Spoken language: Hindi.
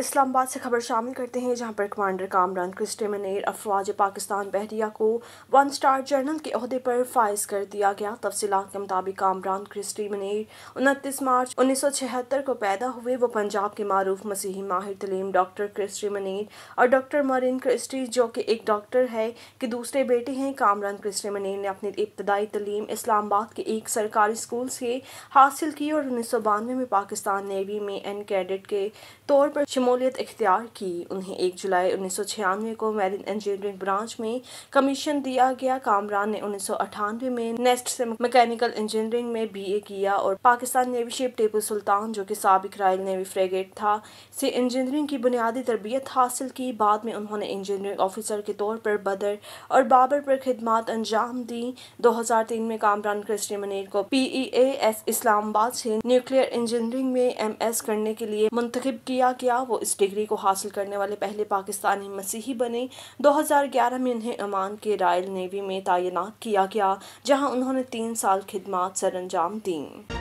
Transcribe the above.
इस्लामाबाद से खबर शामिल करते हैं जहां पर कमांडर कामरान मनर अफवाज पाकिस्तान बहरिया को वन स्टार जनरल के अहदे पर फायज कर दिया गया तफसीत के मुताबिक कामरान मनर उनतीस मार्च उन्नीस सौ छिहत्तर को पैदा हुए वो पंजाब के मरूफ मसीही माहिर तलीम डॉक्टर क्रिस्टी मनर और डॉक्टर मरिन क्रिस्टी जो कि एक डॉक्टर है के दूसरे बेटे हैं कामरान मनर ने अपनी इब्तदाई तलीम इस्लामाबाद के एक सरकारी स्कूल से हासिल की और उन्नीस सौ बानवे में पाकिस्तान नेवी में एन कैडेट के तौर पर शमूलियत इख्तियार की उन्हें एक जुलाई उन्नीस सौ छियानवे को मैरिन इंजीनियरिंग ब्रांच में कमीशन दिया गया कामरान ने उन्नीस सौ अठानवे में नेस्ट से मैकेनिकल इंजीनियरिंग में बी ए किया और पाकिस्तान नेवी शिप टेपू सुल्तान जो कि सबक रॉयल नेवी फ्रेगेट था से इंजीनियरिंग की बुनियादी तरबियत हासिल की बाद में उन्होंने इंजीनियरिंग ऑफिसर के तौर पर बदर और बाबर पर खदमात अंजाम दी दो हजार तीन में कामरान क्रिस्टी मनीर को P E A S Islamabad से न्यूक्लियर इंजीनियरिंग में एम एस करने के लिए मुंतखब किया गया वो इस डिग्री को हासिल करने वाले पहले पाकिस्तानी मसीही बने 2011 में इन्हें अमान के रॉयल नेवी में तैनात किया गया जहां उन्होंने तीन साल खिदमत अंजाम दी